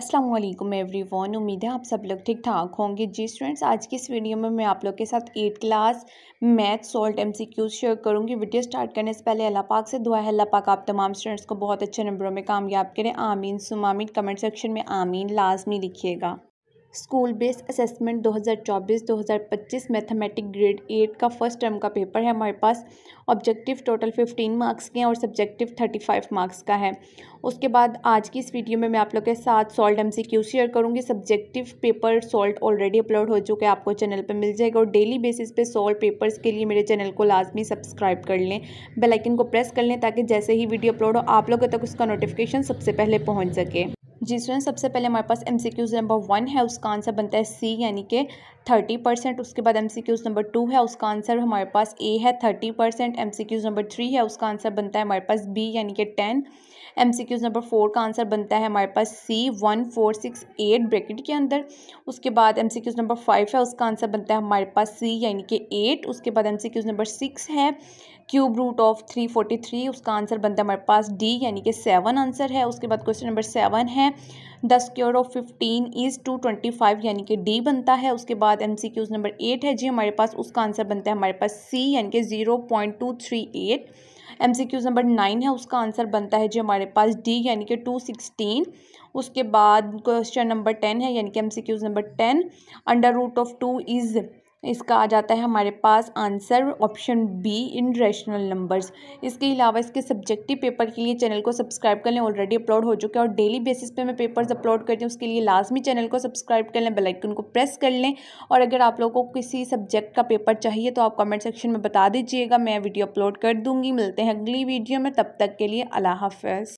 Aslam every one उम्मीद है आप सब लोग ठीक ठाक होंगे जी स्टूडेंट्स आज की इस वीडियो में मैं आप लोग के साथ eight class math solved M C Qs share करूँगी वीडियो स्टार्ट करने से पहले अल्लाह पाक से दुआ है अल्लाह पाक आप तमाम स्टूडेंट्स को बहुत अच्छे नंबरों में कामयाब करें आमीन सुमामीन कमेंट सेक्शन में आमीन लाजमी लिखिएगा school based assessment 2024-2025 mathematic grade eight का फर्स्ट टर्म का पेपर है हमारे पास ऑब्जेक्टिव टोटल 15 मार्क्स के हैं और सब्जेक्टिव 35 मार्क्स का है उसके बाद आज की इस वीडियो में मैं आप लोग के साथ सॉल्ट एम शेयर करूँगी subjective paper solved already upload हो चुके हैं आपको चैनल पर मिल जाएगा और डेली बेसिस पे सॉल्ट पेपर्स के लिए मेरे चैनल को लाजमी सब्सक्राइब कर लें बेलाइकन को प्रेस कर लें ताकि जैसे ही वीडियो अपलोड हो आप लोगों तक उसका नोटिफिकेशन सबसे पहले पहुँच सके जी स्टूडेंट सबसे पहले हमारे पास M C Qs number one है उसका आंसर बनता है सी यानी कि थर्टी परसेंट उसके बाद M C Qs number two है उसका आंसर हमारे पास ए है thirty percent M C Qs number three है उसका आंसर बनता है हमारे पास बी यानी कि ten M C Qs number four का आंसर बनता है हमारे पास C one four six eight bracket के अंदर उसके बाद M C Qs number five है उसका आंसर बनता है हमारे पास सी यानी कि एट उसके बाद M C Qs number six है cube root of three forty three उसका आंसर बनता है हमारे पास डी यानी कि सेवन आंसर है उसके बाद क्वेश्चन नंबर सेवन है the square of fifteen is two twenty five यानी कि डी बनता है उसके बाद M C Qs number eight है जी हमारे पास उसका आंसर बनता है हमारे पास सी यानी कि zero point two three eight M C Qs number nine है उसका आंसर बनता है जी हमारे पास डी यानी कि टू सिक्सटीन उसके बाद क्वेश्चन नंबर टेन है यानी कि M C Qs number ten under root of two is इसका आ जाता है हमारे पास answer option B irrational numbers इसके अलावा इसके सब्जेक्टिव पेपर के लिए चैनल को सब्सक्राइब कर लें ऑलरेडी अपलोड हो चुके हैं और डेली बेसिस पे मैं पेपर्स अपलोड करती हूँ उसके लिए लाजमी चैनल को सब्सक्राइब कर लें बेलाइकन को प्रेस कर लें और अगर आप लोगों को किसी सब्जेक्ट का पेपर चाहिए तो आप कमेंट सेक्शन में बता दीजिएगा मैं वीडियो अपलोड कर दूँगी मिलते हैं अगली वीडियो में तब तक के लिए अला हाफ